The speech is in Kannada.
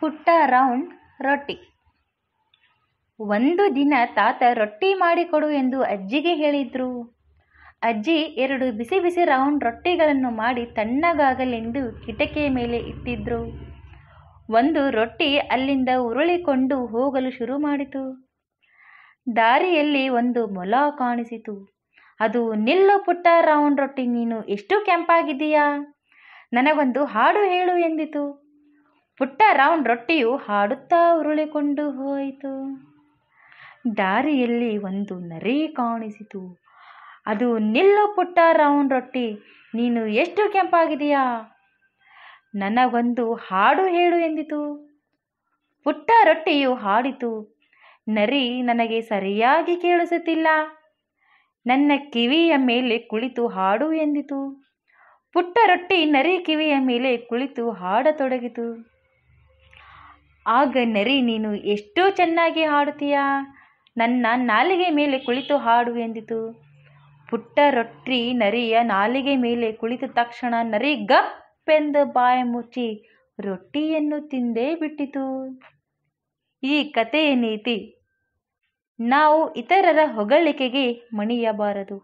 ಪುಟ್ಟ ರೌಂಡ್ ರೊಟ್ಟಿ ಒಂದು ದಿನ ತಾತ ರೊಟ್ಟಿ ಮಾಡಿಕೊಡು ಎಂದು ಅಜ್ಜಿಗೆ ಹೇಳಿದ್ರು ಅಜ್ಜಿ ಎರಡು ಬಿಸಿ ಬಿಸಿ ರೌಂಡ್ ರೊಟ್ಟಿಗಳನ್ನು ಮಾಡಿ ತಣ್ಣಗಾಗಲೆಂದು ಕಿಟಕಿಯ ಮೇಲೆ ಇಟ್ಟಿದ್ರು ಒಂದು ರೊಟ್ಟಿ ಅಲ್ಲಿಂದ ಉರುಳಿಕೊಂಡು ಹೋಗಲು ಶುರು ಮಾಡಿತು ದಾರಿಯಲ್ಲಿ ಒಂದು ಮೊಲ ಕಾಣಿಸಿತು ಅದು ನಿಲ್ಲು ಪುಟ್ಟ ರೌಂಡ್ ರೊಟ್ಟಿ ನೀನು ಎಷ್ಟು ಕೆಂಪಾಗಿದೆಯಾ ನನಗೊಂದು ಹಾಡು ಹೇಳು ಎಂದಿತು ಪುಟ್ಟ ರೌಂಡ್ ರೊಟ್ಟಿಯು ಹಾಡುತ್ತಾ ಉರುಳಿಕೊಂಡು ಹೋಯಿತು ದಾರಿಯಲ್ಲಿ ಒಂದು ನರಿ ಕಾಣಿಸಿತು ಅದು ನಿಲ್ಲು ಪುಟ್ಟ ರೌಂಡ್ ರೊಟ್ಟಿ ನೀನು ಎಷ್ಟು ಕೆಂಪಾಗಿದೆಯಾ ನನಗೊಂದು ಹಾಡು ಹೇಳು ಎಂದಿತು ಪುಟ್ಟ ರೊಟ್ಟಿಯು ಹಾಡಿತು ನರಿ ನನಗೆ ಸರಿಯಾಗಿ ಕೇಳಿಸುತ್ತಿಲ್ಲ ನನ್ನ ಕಿವಿಯ ಮೇಲೆ ಕುಳಿತು ಹಾಡು ಎಂದಿತು ಪುಟ್ಟ ರೊಟ್ಟಿ ನರಿ ಕಿವಿಯ ಮೇಲೆ ಕುಳಿತು ಹಾಡತೊಡಗಿತು ಆಗ ನರಿ ನೀನು ಎಷ್ಟೋ ಚೆನ್ನಾಗಿ ಹಾಡುತ್ತೀಯಾ ನನ್ನ ನಾಲಿಗೆ ಮೇಲೆ ಕುಳಿತು ಹಾಡು ಎಂದಿತು ಪುಟ್ಟ ರೊಟ್ಟಿ ನರಿಯ ನಾಲಿಗೆ ಮೇಲೆ ಕುಳಿತ ತಕ್ಷಣ ನರಿ ಗಪ್ಪೆಂದು ಬಾಯ ಮುಚ್ಚಿ ರೊಟ್ಟಿಯನ್ನು ತಿಂದೇ ಬಿಟ್ಟಿತು ಈ ಕಥೆಯ ನೀತಿ ನಾವು ಇತರರ ಹೊಗಳಿಕೆಗೆ ಮಣಿಯಬಾರದು